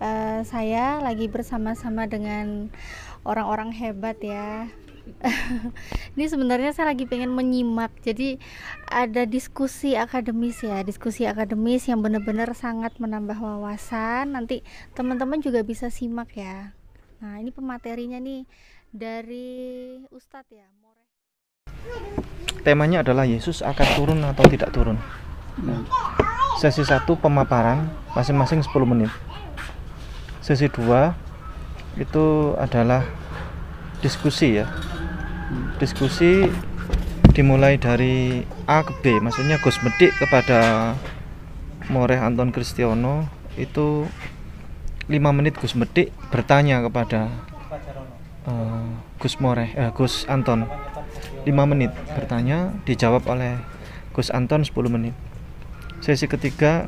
uh, saya lagi bersama-sama dengan orang-orang hebat ya. ini sebenarnya saya lagi pengen menyimak. Jadi ada diskusi akademis ya, diskusi akademis yang benar-benar sangat menambah wawasan. Nanti teman-teman juga bisa simak ya. Nah, ini pematerinya nih dari Ustadz ya. Temanya adalah Yesus akan turun atau tidak turun. Nah, sesi satu pemaparan masing-masing 10 menit sesi 2 itu adalah diskusi ya diskusi dimulai dari A ke B maksudnya Gus Medik kepada Moreh Anton Kristiono itu 5 menit Gus Medik bertanya kepada uh, Gus Moreh eh, Gus Anton 5 menit bertanya dijawab oleh Gus Anton 10 menit sesi ketiga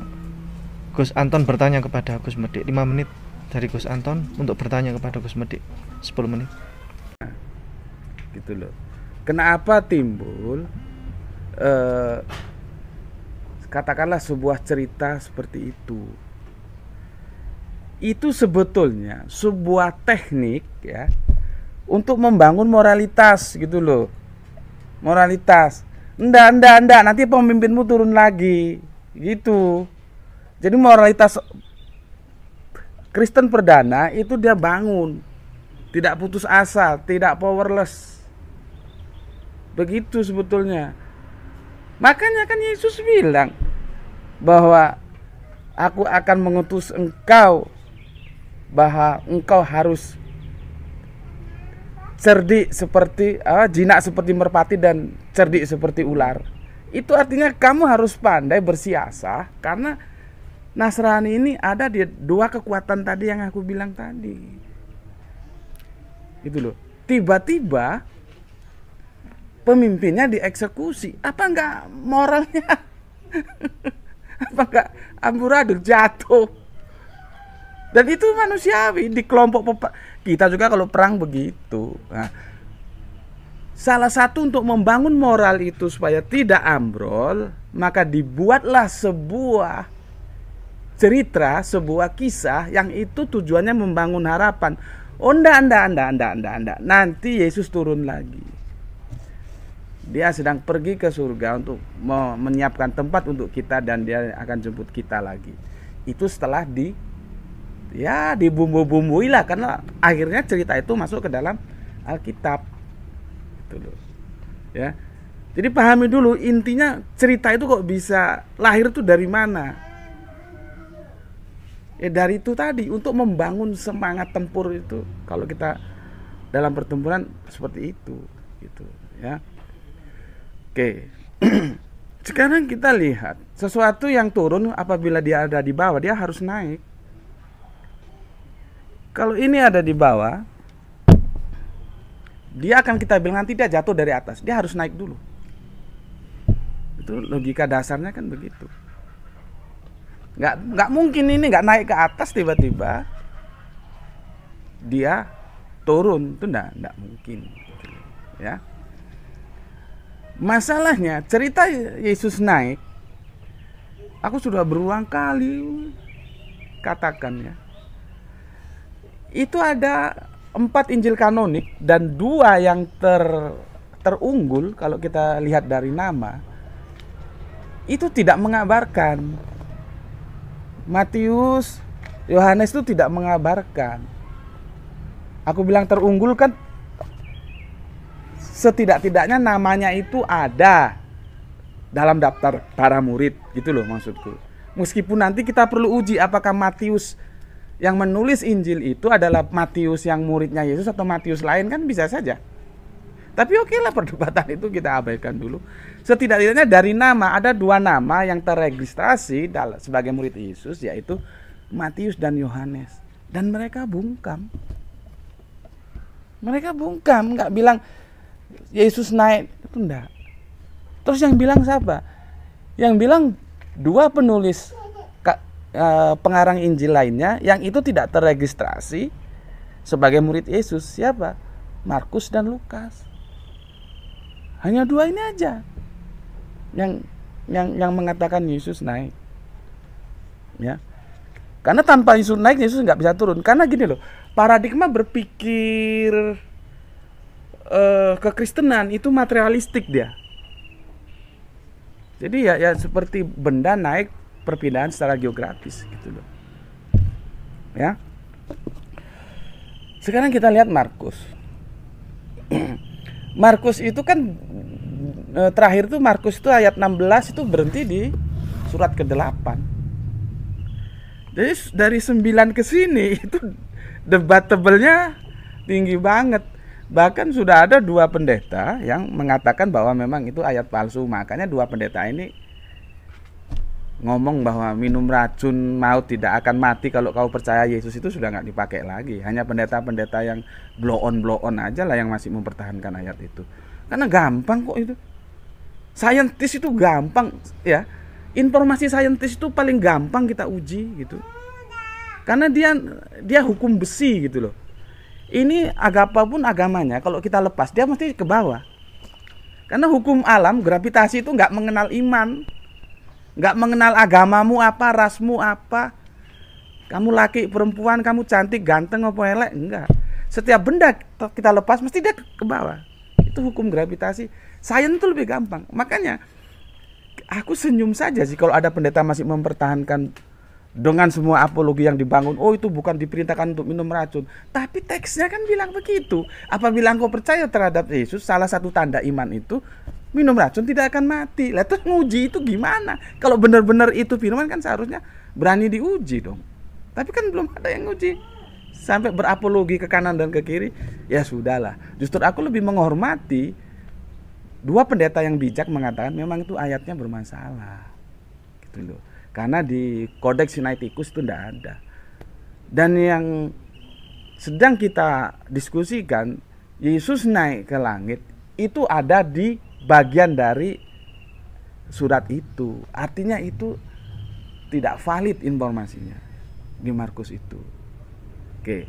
Gus Anton bertanya kepada Gus Medik 5 menit dari Gus Anton untuk bertanya kepada Gus Medik 10 menit gitu loh kenapa timbul eh, katakanlah sebuah cerita seperti itu itu sebetulnya sebuah teknik ya untuk membangun moralitas gitu loh moralitas Enggak, enggak, enggak, nanti pemimpinmu turun lagi gitu jadi moralitas Kristen perdana itu dia bangun, tidak putus asa, tidak powerless. Begitu sebetulnya. Makanya kan Yesus bilang bahwa aku akan mengutus engkau bahwa engkau harus cerdik seperti uh, jinak seperti merpati dan cerdik seperti ular. Itu artinya kamu harus pandai bersiasa karena Nasrani ini ada di dua kekuatan tadi yang aku bilang tadi. gitu loh. Tiba-tiba pemimpinnya dieksekusi. Apa enggak moralnya? apa enggak amburadul jatuh? Dan itu manusiawi di kelompok pepa. Kita juga kalau perang begitu. Nah, salah satu untuk membangun moral itu supaya tidak ambrol, maka dibuatlah sebuah cerita, sebuah kisah yang itu tujuannya membangun harapan. Oh, anda, anda, anda, anda, anda, anda. Nanti Yesus turun lagi. Dia sedang pergi ke surga untuk menyiapkan tempat untuk kita dan dia akan jemput kita lagi. Itu setelah di ya dibumbu bumbuilah karena akhirnya cerita itu masuk ke dalam Alkitab. Itu loh. Ya. Jadi pahami dulu intinya cerita itu kok bisa lahir tuh dari mana? ya dari itu tadi untuk membangun semangat tempur itu kalau kita dalam pertempuran seperti itu gitu ya oke sekarang kita lihat sesuatu yang turun apabila dia ada di bawah dia harus naik kalau ini ada di bawah dia akan kita bilang nanti dia jatuh dari atas dia harus naik dulu itu logika dasarnya kan begitu nggak nggak mungkin ini nggak naik ke atas tiba-tiba dia turun itu nggak nggak mungkin gitu ya masalahnya cerita Yesus naik aku sudah berulang kali katakan ya itu ada empat Injil kanonik dan dua yang ter terunggul kalau kita lihat dari nama itu tidak mengabarkan Matius, Yohanes itu tidak mengabarkan. Aku bilang terunggul kan setidak-tidaknya namanya itu ada dalam daftar para murid gitu loh maksudku. Meskipun nanti kita perlu uji apakah Matius yang menulis Injil itu adalah Matius yang muridnya Yesus atau Matius lain kan bisa saja. Tapi oke okay lah perdebatan itu kita abaikan dulu. Setidak-tidaknya dari nama ada dua nama yang terregistrasi sebagai murid Yesus yaitu Matius dan Yohanes dan mereka bungkam. Mereka bungkam nggak bilang Yesus naik itu enggak. Terus yang bilang siapa? Yang bilang dua penulis eh, pengarang Injil lainnya yang itu tidak terregistrasi sebagai murid Yesus siapa? Markus dan Lukas. Hanya dua ini aja yang yang yang mengatakan Yesus naik. Ya. Karena tanpa Yesus naik Yesus nggak bisa turun. Karena gini loh, paradigma berpikir uh, kekristenan itu materialistik dia. Jadi ya ya seperti benda naik perpindahan secara geografis gitu loh. Ya. Sekarang kita lihat Markus. Markus itu kan e, terakhir tuh Markus itu ayat 16 itu berhenti di surat ke-8. Jadi dari 9 ke sini itu debatable-nya tinggi banget. Bahkan sudah ada dua pendeta yang mengatakan bahwa memang itu ayat palsu. Makanya dua pendeta ini ngomong bahwa minum racun maut tidak akan mati kalau kau percaya Yesus itu sudah nggak dipakai lagi. Hanya pendeta-pendeta yang blow on blow on aja lah yang masih mempertahankan ayat itu. Karena gampang kok itu. Saintis itu gampang ya. Informasi saintis itu paling gampang kita uji gitu. Karena dia dia hukum besi gitu loh. Ini agama pun agamanya kalau kita lepas dia mesti ke bawah. Karena hukum alam gravitasi itu nggak mengenal iman nggak mengenal agamamu apa, rasmu apa. Kamu laki, perempuan, kamu cantik, ganteng, apa elek, enggak. Setiap benda kita lepas mesti dia ke bawah. Itu hukum gravitasi. Sayang itu lebih gampang. Makanya aku senyum saja sih kalau ada pendeta masih mempertahankan dengan semua apologi yang dibangun, oh itu bukan diperintahkan untuk minum racun. Tapi teksnya kan bilang begitu. Apabila engkau percaya terhadap Yesus, salah satu tanda iman itu minum racun tidak akan mati. Lah terus nguji itu gimana? Kalau benar-benar itu firman kan seharusnya berani diuji dong. Tapi kan belum ada yang nguji. Sampai berapologi ke kanan dan ke kiri, ya sudahlah. Justru aku lebih menghormati dua pendeta yang bijak mengatakan memang itu ayatnya bermasalah. Gitu loh. Karena di Kodeks Sinaiticus itu tidak ada. Dan yang sedang kita diskusikan, Yesus naik ke langit itu ada di bagian dari surat itu. Artinya itu tidak valid informasinya di Markus itu. Oke.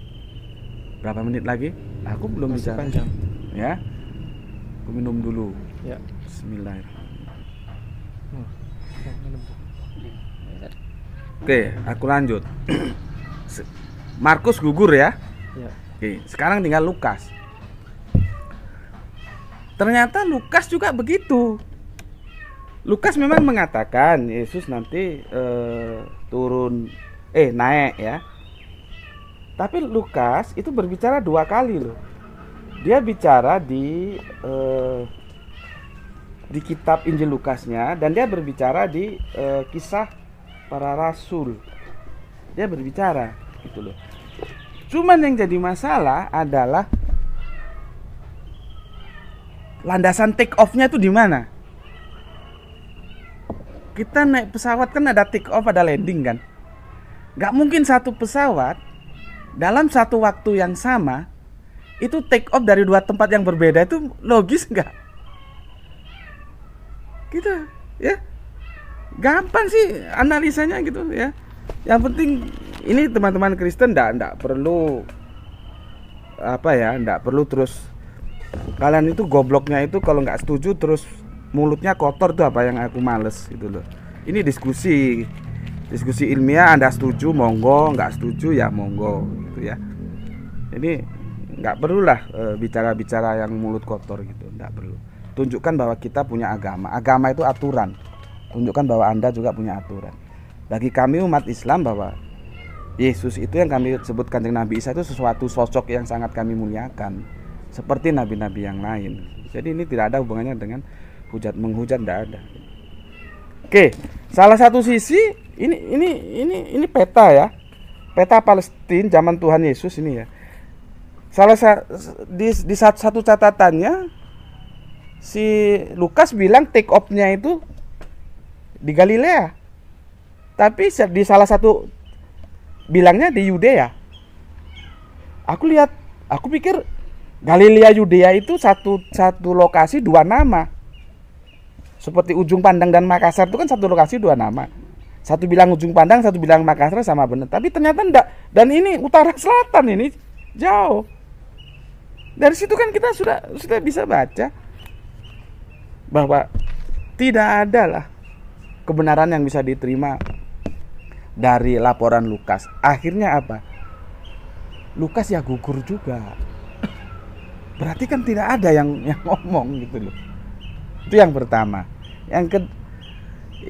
Berapa menit lagi? Aku belum Masih bicara. panjang. Ya. Aku minum dulu. Ya. Bismillahirrahmanirrahim. Oke, aku lanjut. Markus gugur ya. ya. Oke, sekarang tinggal Lukas. Ternyata Lukas juga begitu. Lukas memang mengatakan Yesus nanti eh, turun eh naik ya. Tapi Lukas itu berbicara dua kali loh. Dia bicara di eh, di kitab Injil Lukasnya dan dia berbicara di eh, kisah para rasul. Dia berbicara gitu loh. Cuman yang jadi masalah adalah landasan take off-nya itu di mana? Kita naik pesawat kan ada take off, ada landing kan? Gak mungkin satu pesawat dalam satu waktu yang sama itu take off dari dua tempat yang berbeda itu logis nggak? Gitu ya, gampang sih analisanya gitu ya. Yang penting ini teman-teman Kristen ndak ndak perlu apa ya, ndak perlu terus kalian itu gobloknya itu kalau nggak setuju terus mulutnya kotor tuh apa yang aku males gitu loh ini diskusi diskusi ilmiah anda setuju monggo nggak setuju ya monggo gitu ya ini nggak perlulah e, bicara-bicara yang mulut kotor gitu nggak perlu tunjukkan bahwa kita punya agama agama itu aturan tunjukkan bahwa anda juga punya aturan bagi kami umat Islam bahwa Yesus itu yang kami sebutkan dengan Nabi Isa itu sesuatu sosok yang sangat kami muliakan seperti nabi-nabi yang lain. Jadi ini tidak ada hubungannya dengan hujat menghujat tidak ada. Oke, salah satu sisi ini ini ini ini peta ya. Peta Palestina zaman Tuhan Yesus ini ya. Salah sa di, di satu, satu catatannya si Lukas bilang take off-nya itu di Galilea. Tapi di salah satu bilangnya di Yudea. Aku lihat, aku pikir Galilea Yudea itu satu satu lokasi dua nama. Seperti ujung pandang dan Makassar itu kan satu lokasi dua nama. Satu bilang ujung pandang, satu bilang Makassar sama benar. Tapi ternyata enggak. Dan ini utara selatan ini jauh. Dari situ kan kita sudah sudah bisa baca bahwa tidak ada lah kebenaran yang bisa diterima dari laporan Lukas. Akhirnya apa? Lukas ya gugur juga berarti kan tidak ada yang yang ngomong gitu loh itu yang pertama yang ke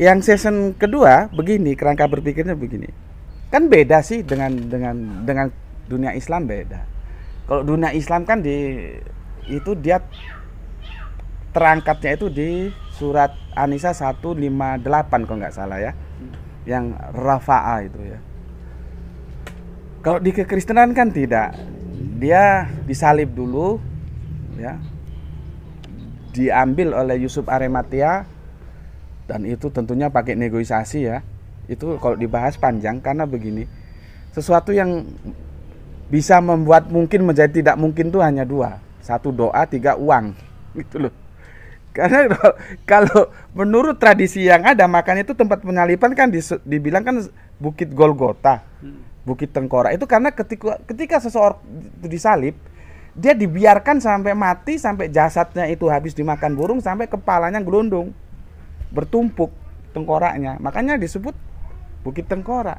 yang season kedua begini kerangka berpikirnya begini kan beda sih dengan dengan dengan dunia Islam beda kalau dunia Islam kan di itu dia terangkatnya itu di surat Anisa 158 kalau nggak salah ya yang rafa'a itu ya kalau di kekristenan kan tidak dia disalib dulu ya diambil oleh Yusuf Arematia dan itu tentunya pakai negosiasi ya itu kalau dibahas panjang karena begini sesuatu yang bisa membuat mungkin menjadi tidak mungkin itu hanya dua satu doa tiga uang gitu loh karena kalau menurut tradisi yang ada makanya itu tempat penyalipan kan dibilang kan bukit Golgota hmm. bukit tengkorak itu karena ketika ketika seseorang itu disalib dia dibiarkan sampai mati sampai jasadnya itu habis dimakan burung sampai kepalanya gelundung bertumpuk tengkoraknya makanya disebut bukit tengkorak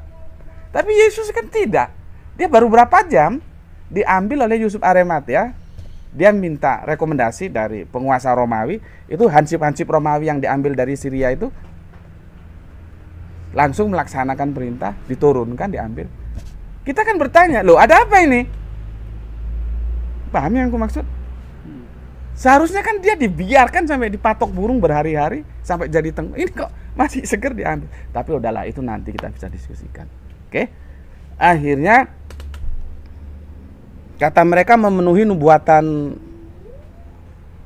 tapi Yesus kan tidak dia baru berapa jam diambil oleh Yusuf ya. dia minta rekomendasi dari penguasa Romawi itu hansip-hansip Romawi yang diambil dari Syria itu langsung melaksanakan perintah diturunkan diambil kita kan bertanya loh ada apa ini paham yang aku maksud seharusnya kan dia dibiarkan sampai dipatok burung berhari-hari sampai jadi teng ini kok masih seger diambil tapi udahlah itu nanti kita bisa diskusikan oke okay? akhirnya kata mereka memenuhi nubuatan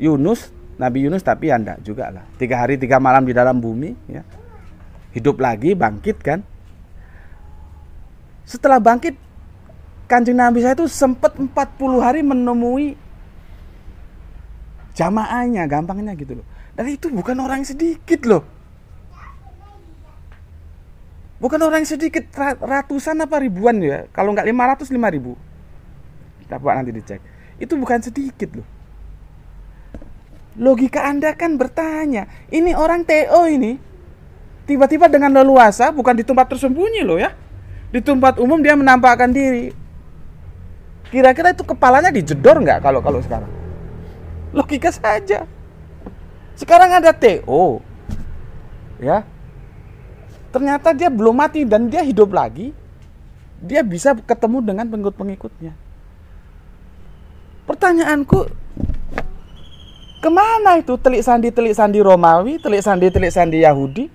Yunus Nabi Yunus tapi anda ya juga lah tiga hari tiga malam di dalam bumi ya hidup lagi bangkit kan setelah bangkit Kanjeng Nabi saya itu sempat 40 hari menemui jamaahnya, gampangnya gitu loh. Dan itu bukan orang yang sedikit loh. Bukan orang yang sedikit, ratusan apa ribuan ya. Kalau nggak 500, 5000. buat nanti dicek. Itu bukan sedikit loh. Logika Anda kan bertanya, ini orang TO ini tiba-tiba dengan leluasa bukan di tempat tersembunyi loh ya. Di tempat umum dia menampakkan diri. Kira-kira itu kepalanya dijedor nggak kalau kalau sekarang? Logika saja. Sekarang ada TO. Ya. Ternyata dia belum mati dan dia hidup lagi. Dia bisa ketemu dengan pengikut-pengikutnya. Pertanyaanku, kemana itu telik sandi telik sandi Romawi, telik sandi telik sandi Yahudi?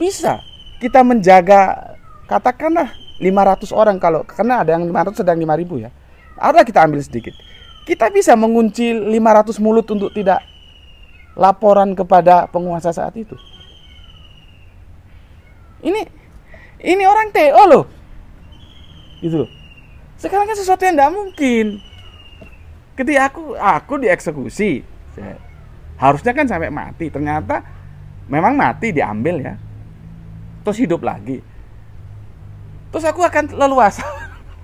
Bisa kita menjaga katakanlah 500 orang kalau karena ada yang 500 sedang 5000 ya. Ada kita ambil sedikit. Kita bisa mengunci 500 mulut untuk tidak laporan kepada penguasa saat itu. Ini ini orang TO loh. Gitu loh. Sekarang kan sesuatu yang tidak mungkin. Ketika aku aku dieksekusi, ya, harusnya kan sampai mati. Ternyata memang mati diambil ya. Terus hidup lagi terus aku akan leluasa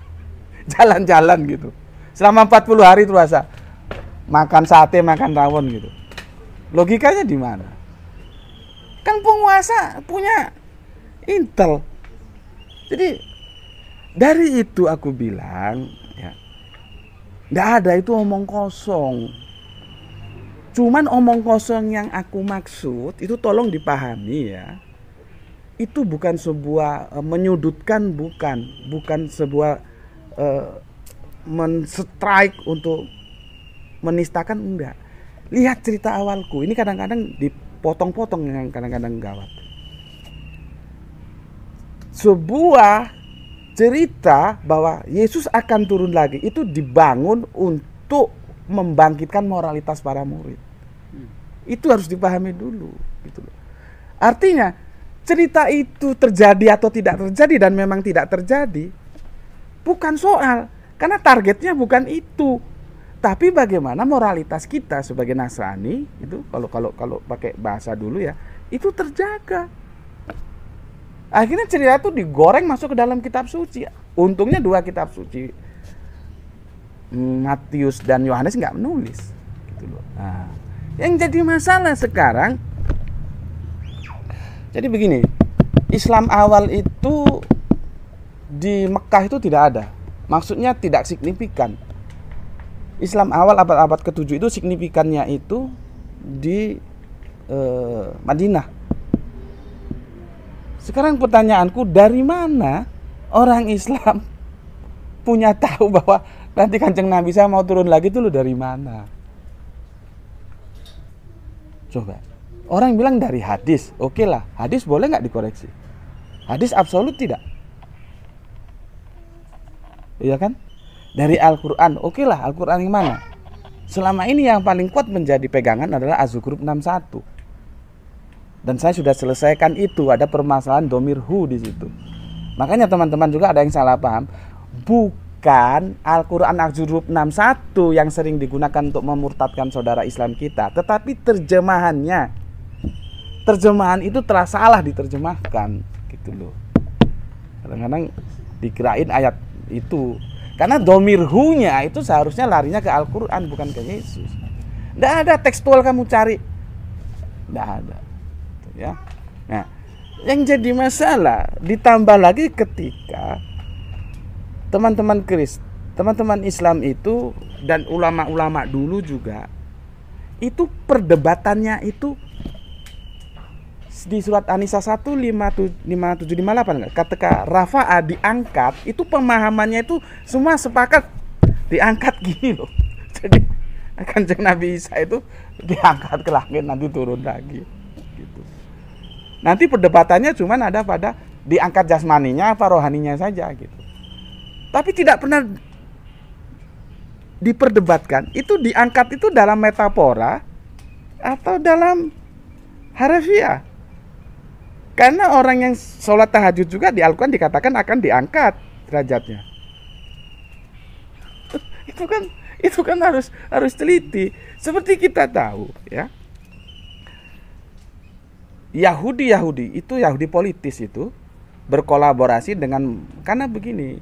jalan-jalan gitu selama 40 hari terasa makan sate makan rawon gitu logikanya di mana kan penguasa punya intel jadi dari itu aku bilang ya Gak ada itu omong kosong cuman omong kosong yang aku maksud itu tolong dipahami ya itu bukan sebuah eh, menyudutkan bukan bukan sebuah uh, menstrike untuk menistakan enggak lihat cerita awalku ini kadang-kadang dipotong-potong yang kadang-kadang gawat sebuah cerita bahwa Yesus akan turun lagi itu dibangun untuk membangkitkan moralitas para murid hmm. itu harus dipahami dulu gitu loh artinya cerita itu terjadi atau tidak terjadi dan memang tidak terjadi bukan soal karena targetnya bukan itu tapi bagaimana moralitas kita sebagai Nasrani itu kalau kalau kalau pakai bahasa dulu ya itu terjaga akhirnya cerita itu digoreng masuk ke dalam kitab suci untungnya dua kitab suci Matius dan Yohanes nggak menulis gitu loh nah, yang jadi masalah sekarang jadi begini, Islam awal itu di Mekah itu tidak ada. Maksudnya tidak signifikan. Islam awal abad-abad ke-7 itu signifikannya itu di e, Madinah. Sekarang pertanyaanku dari mana orang Islam punya tahu bahwa nanti kanjeng Nabi saya mau turun lagi dulu dari mana? Coba. Orang bilang dari hadis, oke okay lah, hadis boleh nggak dikoreksi? Hadis absolut tidak, iya kan? Dari Al-Quran, oke okay lah, Al-Quran yang mana? Selama ini yang paling kuat menjadi pegangan adalah Az-Zukruf 61. Dan saya sudah selesaikan itu, ada permasalahan domir hu di situ. Makanya teman-teman juga ada yang salah paham, bukan Al-Quran Az-Zukruf 61 yang sering digunakan untuk memurtadkan saudara Islam kita, tetapi terjemahannya terjemahan itu telah salah diterjemahkan gitu loh kadang-kadang dikirain ayat itu karena domirhunya itu seharusnya larinya ke Al-Quran bukan ke Yesus tidak ada tekstual kamu cari tidak ada gitu ya nah yang jadi masalah ditambah lagi ketika teman-teman Kristen teman-teman Islam itu dan ulama-ulama dulu juga itu perdebatannya itu di surat Anisa 1 5758 ketika Rafa'a diangkat itu pemahamannya itu semua sepakat diangkat gini loh. Jadi kanjeng Nabi Isa itu diangkat ke langit nanti turun lagi gitu. Nanti perdebatannya cuma ada pada diangkat jasmaninya apa rohaninya saja gitu. Tapi tidak pernah diperdebatkan itu diangkat itu dalam metafora atau dalam harfiah karena orang yang sholat tahajud juga di Al-Quran dikatakan akan diangkat derajatnya. itu kan itu kan harus harus teliti. Seperti kita tahu ya. Yahudi Yahudi itu Yahudi politis itu berkolaborasi dengan karena begini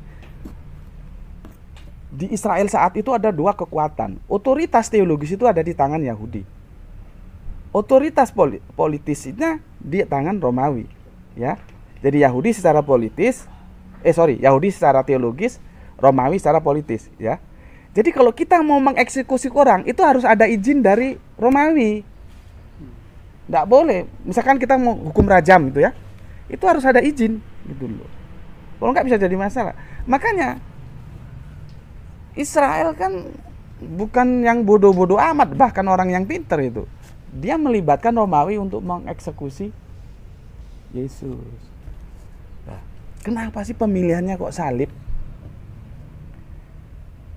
di Israel saat itu ada dua kekuatan otoritas teologis itu ada di tangan Yahudi otoritas politisnya di tangan Romawi ya jadi Yahudi secara politis eh sorry Yahudi secara teologis Romawi secara politis ya jadi kalau kita mau mengeksekusi orang itu harus ada izin dari Romawi tidak boleh misalkan kita mau hukum rajam gitu ya itu harus ada izin gitu loh kalau nggak bisa jadi masalah makanya Israel kan bukan yang bodoh-bodoh amat bahkan orang yang pinter itu dia melibatkan Romawi untuk mengeksekusi Yesus. Nah, kenapa sih pemilihannya kok salib?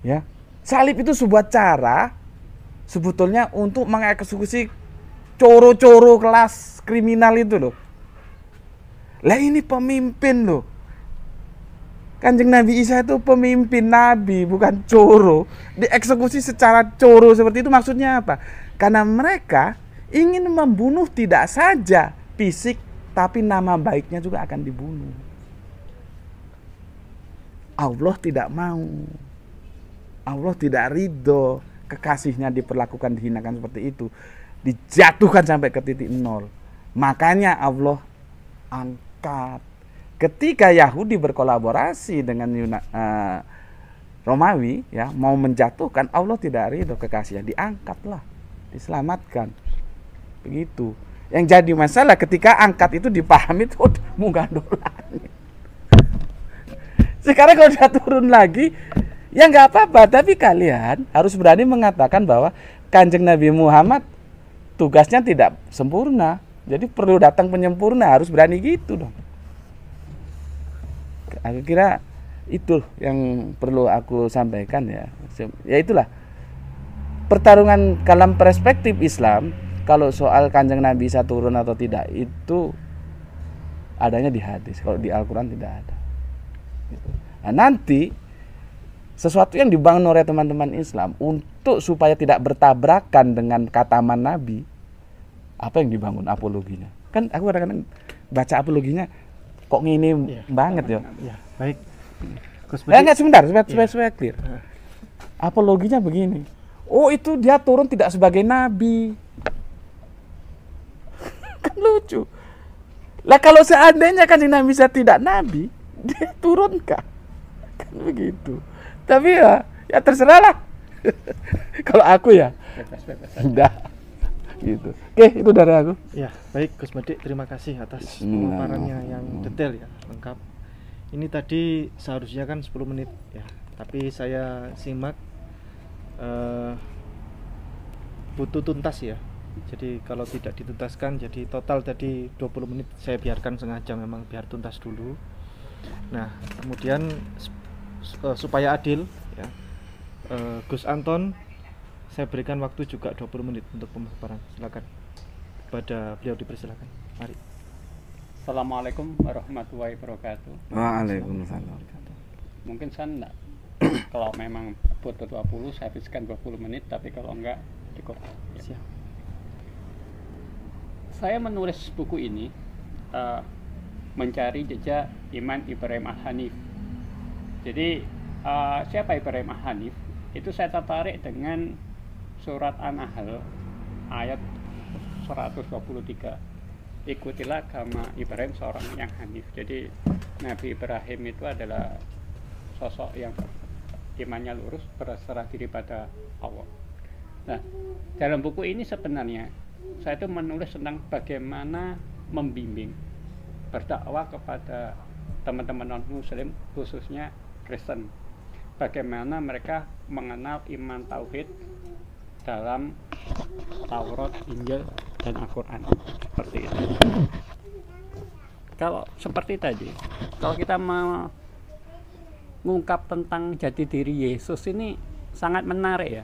Ya, salib itu sebuah cara sebetulnya untuk mengeksekusi coro-coro kelas kriminal itu loh. Lah ini pemimpin loh. Kanjeng Nabi Isa itu pemimpin nabi, bukan coro. Dieksekusi secara coro seperti itu maksudnya apa? Karena mereka ingin membunuh tidak saja fisik, tapi nama baiknya juga akan dibunuh. Allah tidak mau. Allah tidak ridho kekasihnya diperlakukan dihinakan seperti itu. Dijatuhkan sampai ke titik nol. Makanya Allah angkat. Ketika Yahudi berkolaborasi dengan Yuna, uh, Romawi ya mau menjatuhkan Allah tidak ridho kekasihnya diangkatlah diselamatkan begitu yang jadi masalah ketika angkat itu dipahami itu munggah langit sekarang kalau sudah turun lagi ya nggak apa-apa tapi kalian harus berani mengatakan bahwa kanjeng Nabi Muhammad tugasnya tidak sempurna jadi perlu datang penyempurna harus berani gitu dong aku kira itu yang perlu aku sampaikan ya ya itulah pertarungan dalam perspektif Islam kalau soal kanjeng Nabi bisa turun atau tidak itu adanya di hadis kalau di Al-Quran tidak ada gitu. nah nanti sesuatu yang dibangun oleh teman-teman Islam untuk supaya tidak bertabrakan dengan kataman Nabi apa yang dibangun apologinya kan aku kadang-kadang baca apologinya kok ini ya, banget ya. Iya, baik Gus eh, enggak sebentar, supaya, iya. supaya, supaya clear. Apologinya begini. Oh, itu dia turun tidak sebagai nabi lucu. Lah kalau seandainya kan Nabi bisa tidak nabi, dia Kan begitu. Tapi ya, ya terserah lah kalau aku ya. tidak gitu. Oke, itu dari aku. Ya, baik Gus Medik, terima kasih atas pemaparannya yang detail ya, lengkap. Ini tadi seharusnya kan 10 menit ya, tapi saya simak uh, butuh tuntas ya jadi kalau tidak dituntaskan jadi total tadi 20 menit saya biarkan sengaja memang biar tuntas dulu nah kemudian eh, supaya adil ya eh, Gus Anton saya berikan waktu juga 20 menit untuk pemaparan silakan pada beliau dipersilakan mari Assalamualaikum warahmatullahi wabarakatuh Waalaikumsalam mungkin saya enggak kalau memang butuh 20 saya habiskan 20 menit tapi kalau enggak cukup ya. siap saya menulis buku ini uh, mencari jejak Iman Ibrahim Al-Hanif. Jadi uh, siapa Ibrahim Al-Hanif? Itu saya tertarik dengan surat An-Nahl ayat 123 ikutilah kama Ibrahim seorang yang hanif. Jadi Nabi Ibrahim itu adalah sosok yang imannya lurus berserah diri pada Allah. Nah, dalam buku ini sebenarnya saya itu menulis tentang bagaimana membimbing berdakwah kepada teman-teman non muslim khususnya Kristen bagaimana mereka mengenal iman tauhid dalam Taurat, Injil dan Al-Qur'an seperti itu. Kalau seperti tadi, kalau kita mengungkap tentang jati diri Yesus ini sangat menarik ya.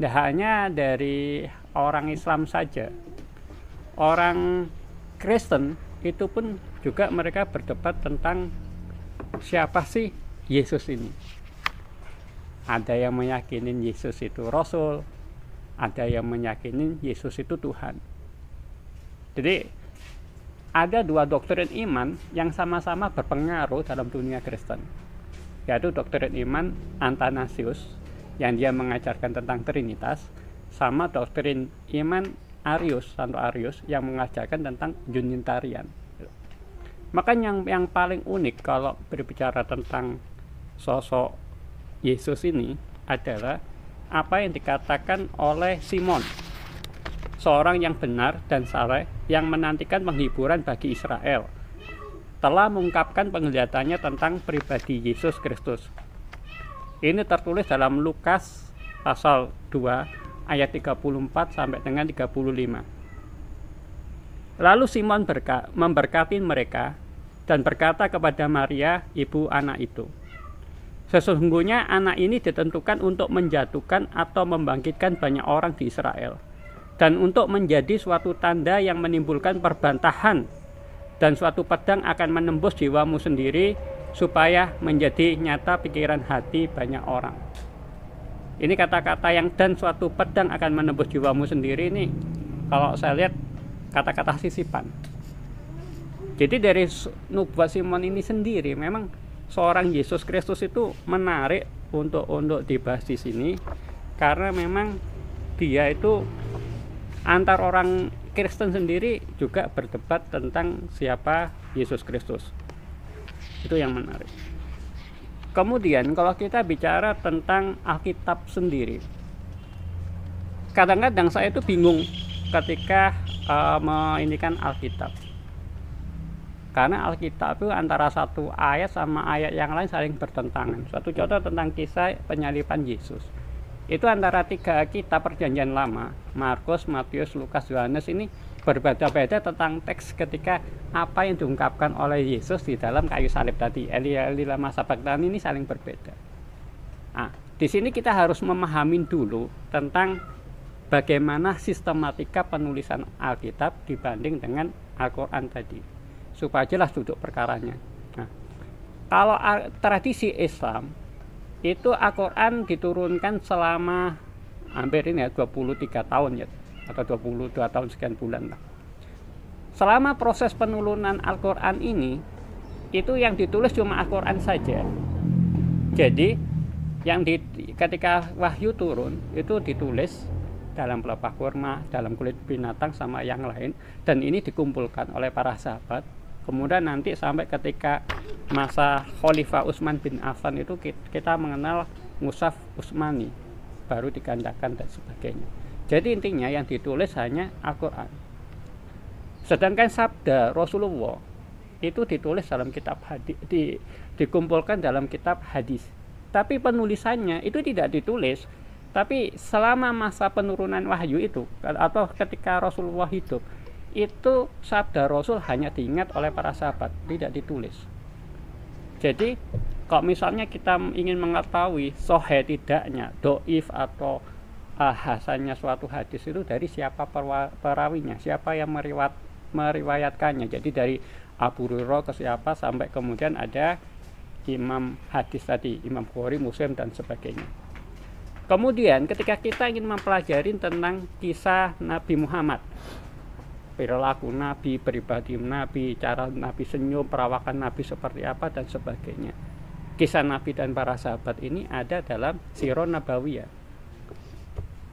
Tidak hanya dari orang Islam saja, orang Kristen itu pun juga mereka berdebat tentang siapa sih Yesus ini. Ada yang meyakini Yesus itu Rasul, ada yang meyakini Yesus itu Tuhan. Jadi ada dua doktrin iman yang sama-sama berpengaruh dalam dunia Kristen, yaitu doktrin iman Antanasius yang dia mengajarkan tentang Trinitas sama doktrin iman Arius Santo Arius yang mengajarkan tentang Unitarian maka yang yang paling unik kalau berbicara tentang sosok Yesus ini adalah apa yang dikatakan oleh Simon seorang yang benar dan saleh yang menantikan penghiburan bagi Israel telah mengungkapkan penglihatannya tentang pribadi Yesus Kristus ini tertulis dalam Lukas pasal 2 ayat 34 sampai dengan 35. Lalu Simon berka memberkati mereka dan berkata kepada Maria, ibu anak itu, Sesungguhnya anak ini ditentukan untuk menjatuhkan atau membangkitkan banyak orang di Israel dan untuk menjadi suatu tanda yang menimbulkan perbantahan dan suatu pedang akan menembus jiwamu sendiri supaya menjadi nyata pikiran hati banyak orang. Ini kata-kata yang dan suatu pedang akan menembus jiwamu sendiri ini kalau saya lihat kata-kata sisipan. Jadi dari nubuat Simon ini sendiri memang seorang Yesus Kristus itu menarik untuk untuk dibahas di sini karena memang dia itu antar orang Kristen sendiri juga berdebat tentang siapa Yesus Kristus itu yang menarik kemudian kalau kita bicara tentang Alkitab sendiri kadang-kadang saya itu bingung ketika uh, eh, menginikan Alkitab karena Alkitab itu antara satu ayat sama ayat yang lain saling bertentangan suatu contoh tentang kisah penyalipan Yesus itu antara tiga kitab perjanjian lama Markus, Matius, Lukas, Yohanes ini berbeda-beda tentang teks ketika apa yang diungkapkan oleh Yesus di dalam kayu salib tadi. elia Elia masa sabachthani ini saling berbeda. Nah, di sini kita harus memahami dulu tentang bagaimana sistematika penulisan Alkitab dibanding dengan Al-Quran tadi supaya jelas duduk perkaranya. Nah, kalau tradisi Islam itu Al-Quran diturunkan selama hampir ini ya 23 tahun ya atau 22 tahun sekian bulan lah. Selama proses penulunan Al-Quran ini, itu yang ditulis cuma Al-Quran saja. Jadi yang di, ketika wahyu turun itu ditulis dalam pelepah kurma, dalam kulit binatang sama yang lain dan ini dikumpulkan oleh para sahabat. Kemudian nanti sampai ketika masa Khalifah Utsman bin Affan itu kita mengenal Musaf Utsmani baru digandakan dan sebagainya. Jadi intinya yang ditulis hanya Al-Quran. Sedangkan sabda Rasulullah itu ditulis dalam kitab hadis, di, dikumpulkan dalam kitab hadis. Tapi penulisannya itu tidak ditulis, tapi selama masa penurunan wahyu itu atau ketika Rasulullah hidup, itu sabda Rasul hanya diingat oleh para sahabat, tidak ditulis. Jadi, kalau misalnya kita ingin mengetahui sohe tidaknya, doif atau uh, suatu hadis itu dari siapa perwa, perawinya, siapa yang meriwat, meriwayatkannya. Jadi dari Abu Hurairah ke siapa sampai kemudian ada imam hadis tadi, Imam Bukhari, Muslim dan sebagainya. Kemudian ketika kita ingin mempelajari tentang kisah Nabi Muhammad, perilaku Nabi, pribadi Nabi, cara Nabi senyum, perawakan Nabi seperti apa dan sebagainya. Kisah Nabi dan para sahabat ini ada dalam Siron Nabawiyah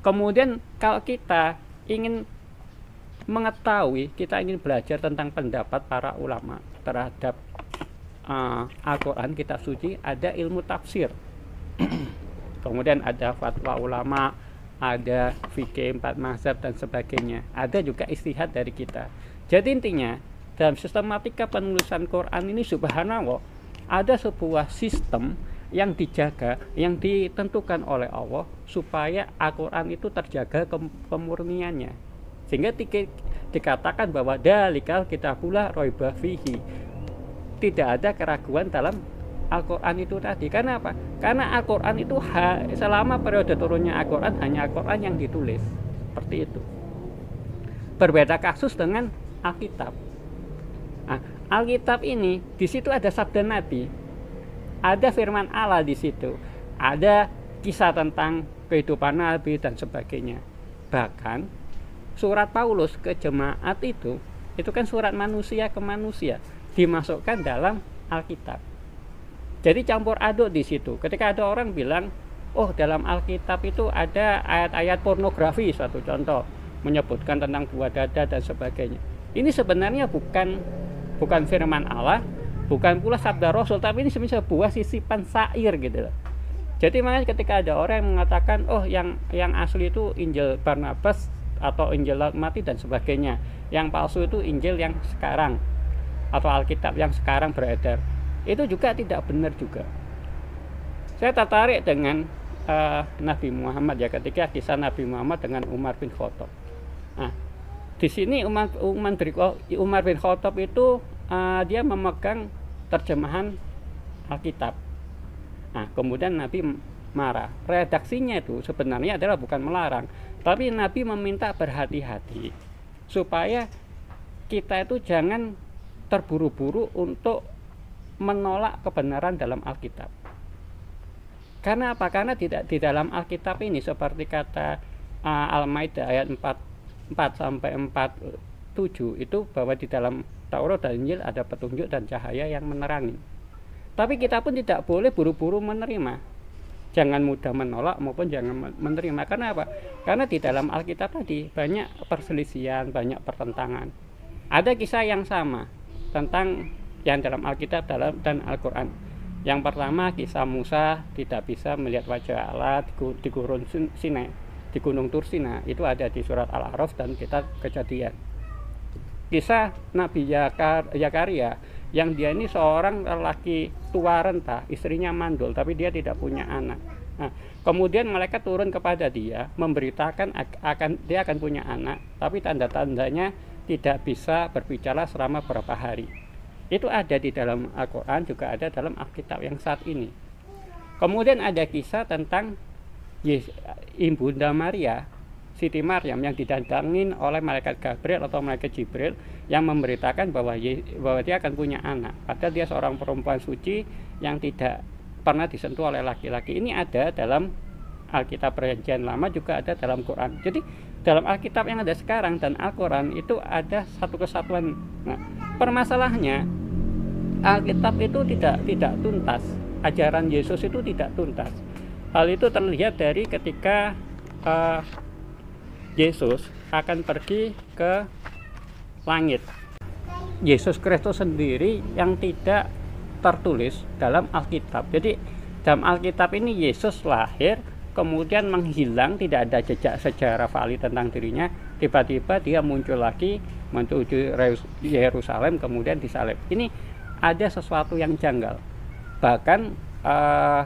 Kemudian kalau kita ingin mengetahui, kita ingin belajar tentang pendapat para ulama terhadap uh, Al-Quran, kitab suci, ada ilmu tafsir. Kemudian ada fatwa ulama, ada fikih empat mazhab dan sebagainya. Ada juga istihad dari kita. Jadi intinya dalam sistematika penulisan Quran ini subhanallah ada sebuah sistem yang dijaga, yang ditentukan oleh Allah supaya Al-Quran itu terjaga ke kemurniannya. Sehingga dikatakan bahwa dalikal kita pula roibah fihi. Tidak ada keraguan dalam Al-Quran itu tadi. Karena apa? Karena Al-Quran itu selama periode turunnya Al-Quran hanya Al-Quran yang ditulis. Seperti itu. Berbeda kasus dengan Alkitab. Nah, Alkitab ini di situ ada sabda Nabi ada firman Allah di situ, ada kisah tentang kehidupan Nabi dan sebagainya. Bahkan surat Paulus ke jemaat itu, itu kan surat manusia ke manusia, dimasukkan dalam Alkitab. Jadi campur aduk di situ. Ketika ada orang bilang, oh dalam Alkitab itu ada ayat-ayat pornografi, satu contoh, menyebutkan tentang buah dada dan sebagainya. Ini sebenarnya bukan bukan firman Allah, bukan pula sabda Rasul tapi ini sebuah sisipan sair gitu loh jadi makanya ketika ada orang yang mengatakan oh yang yang asli itu Injil Barnabas atau Injil Mati dan sebagainya yang palsu itu Injil yang sekarang atau Alkitab yang sekarang beredar itu juga tidak benar juga saya tertarik dengan uh, Nabi Muhammad ya ketika kisah Nabi Muhammad dengan Umar bin Khattab nah di sini Umar, Umar bin Khattab itu uh, dia memegang terjemahan Alkitab. Nah, kemudian Nabi marah. Redaksinya itu sebenarnya adalah bukan melarang, tapi Nabi meminta berhati-hati supaya kita itu jangan terburu-buru untuk menolak kebenaran dalam Alkitab. Karena apa? Karena tidak di dalam Alkitab ini seperti kata uh, Al-Maidah ayat 4 4 sampai 4 7 itu bahwa di dalam Taurat dan Injil ada petunjuk dan cahaya yang menerangi. Tapi kita pun tidak boleh buru-buru menerima. Jangan mudah menolak maupun jangan menerima. Karena apa? Karena di dalam Alkitab tadi banyak perselisihan, banyak pertentangan. Ada kisah yang sama tentang yang dalam Alkitab dalam dan Al-Qur'an. Yang pertama kisah Musa tidak bisa melihat wajah Allah di gurun Sinai, di Gunung Tursina. Itu ada di surat Al-A'raf dan kita kejadian kisah Nabi Yakar, Yakaria yang dia ini seorang laki tua renta, istrinya mandul tapi dia tidak punya anak. Nah, kemudian mereka turun kepada dia memberitakan akan dia akan punya anak, tapi tanda-tandanya tidak bisa berbicara selama beberapa hari. Itu ada di dalam Al-Qur'an juga ada dalam Alkitab yang saat ini. Kemudian ada kisah tentang Ibunda Maria Siti Maryam yang didandangin oleh malaikat Gabriel atau malaikat Jibril yang memberitakan bahwa bahwa dia akan punya anak. Padahal dia seorang perempuan suci yang tidak pernah disentuh oleh laki-laki. Ini ada dalam Alkitab Perjanjian Lama juga ada dalam Quran. Jadi dalam Alkitab yang ada sekarang dan Al-Quran itu ada satu kesatuan. Nah, permasalahnya Alkitab itu tidak tidak tuntas. Ajaran Yesus itu tidak tuntas. Hal itu terlihat dari ketika uh, Yesus akan pergi ke langit. Yesus Kristus sendiri yang tidak tertulis dalam Alkitab. Jadi dalam Alkitab ini Yesus lahir, kemudian menghilang, tidak ada jejak sejarah valid tentang dirinya. Tiba-tiba dia muncul lagi menuju Yerusalem, kemudian disalib. Ini ada sesuatu yang janggal. Bahkan uh,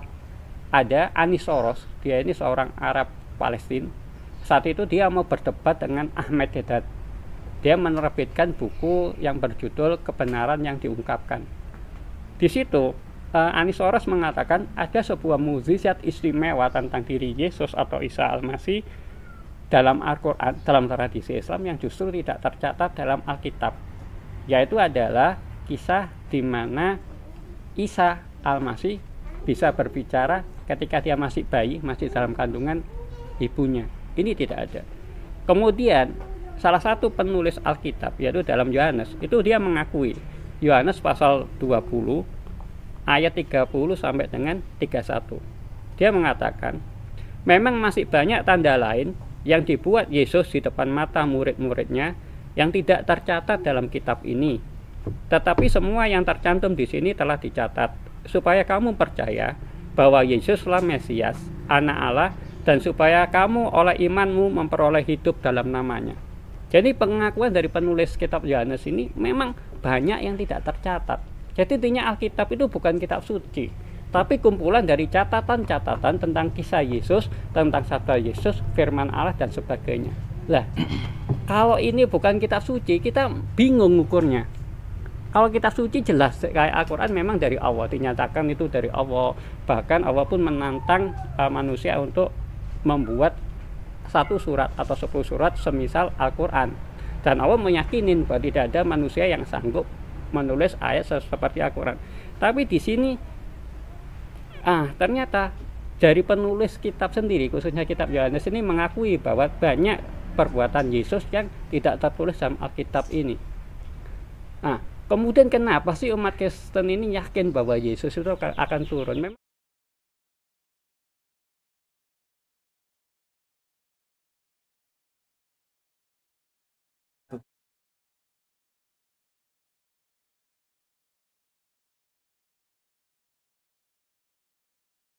ada Anisoros, dia ini seorang Arab Palestina saat itu dia mau berdebat dengan Ahmed Dedat dia menerbitkan buku yang berjudul kebenaran yang diungkapkan di situ uh, Anis Oros mengatakan ada sebuah mukjizat istimewa tentang diri Yesus atau Isa Al-Masih dalam Al-Quran, dalam tradisi Islam yang justru tidak tercatat dalam Alkitab, yaitu adalah kisah di mana Isa Al-Masih bisa berbicara ketika dia masih bayi, masih dalam kandungan ibunya. Ini tidak ada. Kemudian salah satu penulis Alkitab yaitu dalam Yohanes itu dia mengakui Yohanes pasal 20 ayat 30 sampai dengan 31. Dia mengatakan, memang masih banyak tanda lain yang dibuat Yesus di depan mata murid-muridnya yang tidak tercatat dalam kitab ini. Tetapi semua yang tercantum di sini telah dicatat supaya kamu percaya bahwa Yesuslah Mesias, anak Allah dan supaya kamu oleh imanmu memperoleh hidup dalam namanya. Jadi pengakuan dari penulis kitab Yohanes ini memang banyak yang tidak tercatat. Jadi intinya Alkitab itu bukan kitab suci, tapi kumpulan dari catatan-catatan tentang kisah Yesus, tentang sabda Yesus, firman Allah dan sebagainya. Lah, kalau ini bukan kitab suci, kita bingung ukurnya. Kalau kita suci jelas kayak Al-Qur'an memang dari Allah, dinyatakan itu dari Allah. Bahkan Allah pun menantang uh, manusia untuk membuat satu surat atau sepuluh surat semisal Al-Quran dan Allah meyakinin bahwa tidak ada manusia yang sanggup menulis ayat seperti Al-Quran tapi di sini ah ternyata dari penulis kitab sendiri khususnya kitab Yohanes ini mengakui bahwa banyak perbuatan Yesus yang tidak tertulis dalam Alkitab ini nah kemudian kenapa sih umat Kristen ini yakin bahwa Yesus itu akan turun Memang